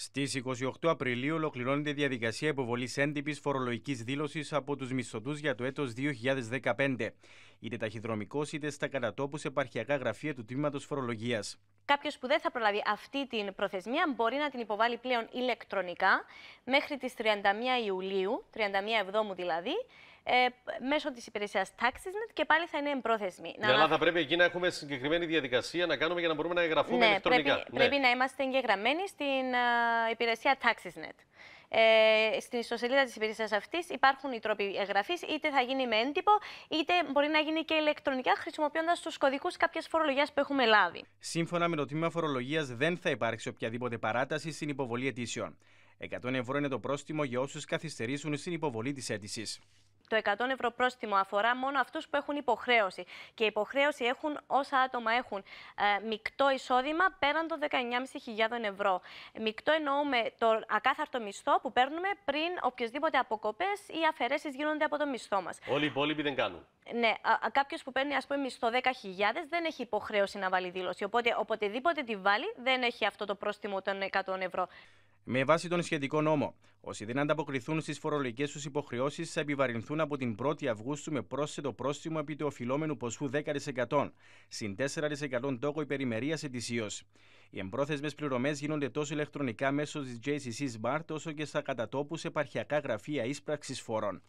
Στι 28 Απριλίου ολοκληρώνεται η διαδικασία υποβολής έντυπης φορολογικής δήλωσης από τους μισθωτούς για το έτος 2015, είτε ταχυδρομικός είτε στα κατατόπους επαρχιακά γραφεία του Τμήματος Φορολογίας. Κάποιος που δεν θα προλάβει αυτή την προθεσμία μπορεί να την υποβάλει πλέον ηλεκτρονικά μέχρι τις 31 Ιουλίου, 31 Εβδόμου δηλαδή, ε, μέσω της υπηρεσίας TaxisNet και πάλι θα είναι εμπρόθεσμη. Ναι, να... αλλά θα πρέπει εκεί να έχουμε συγκεκριμένη διαδικασία να κάνουμε για να μπορούμε να εγγραφούμε ναι, ηλεκτρονικά. Πρέπει, ναι. πρέπει να είμαστε εγγεγραμμένοι στην υπηρεσία TaxisNet. Ε, στην ιστοσελίδα της υπηρεσίας αυτής υπάρχουν οι τρόποι εγγραφής, είτε θα γίνει με έντυπο, είτε μπορεί να γίνει και ηλεκτρονικά χρησιμοποιώντας τους κωδικούς κάποια φορολογίας που έχουμε λάβει. Σύμφωνα με το τμήμα φορολογίας, δεν θα υπάρξει οποιαδήποτε παράταση στην υποβολή αιτήσεων. 100 ευρώ είναι το πρόστιμο για όσους καθυστερήσουν στην υποβολή της αίτησης το 100 ευρώ πρόστιμο αφορά μόνο αυτούς που έχουν υποχρέωση. Και υποχρέωση έχουν όσα άτομα έχουν ε, μεικτό εισόδημα πέραν των 19.500 ευρώ. Μεικτό εννοούμε το ακάθαρτο μισθό που παίρνουμε πριν οποιασδήποτε αποκοπές ή αφαιρέσεις γίνονται από το μισθό μας. Όλοι οι υπόλοιποι δεν κάνουν. Ναι, κάποιος που παίρνει ας πούμε, μισθό 10.000 δεν έχει υποχρέωση να βάλει δήλωση. Οπότε οποτεδήποτε τη βάλει δεν έχει αυτό το πρόστιμο των 100 ευρώ. Με βάση τον σχετικό νόμο, όσοι δεν ανταποκριθούν στις φορολογικές τους υποχρεώσεις θα επιβαρυνθούν από την 1η Αυγούστου με πρόσθετο πρόστιμο επί του οφειλόμενου ποσού 10%, συν 4% τόκο υπερημερία ετησίω. Οι εμπρόθεσμες πληρωμές γίνονται τόσο ηλεκτρονικά μέσω της JCC Smart όσο και στα κατατόπους επαρχιακά γραφεία ίσπραξης φόρων.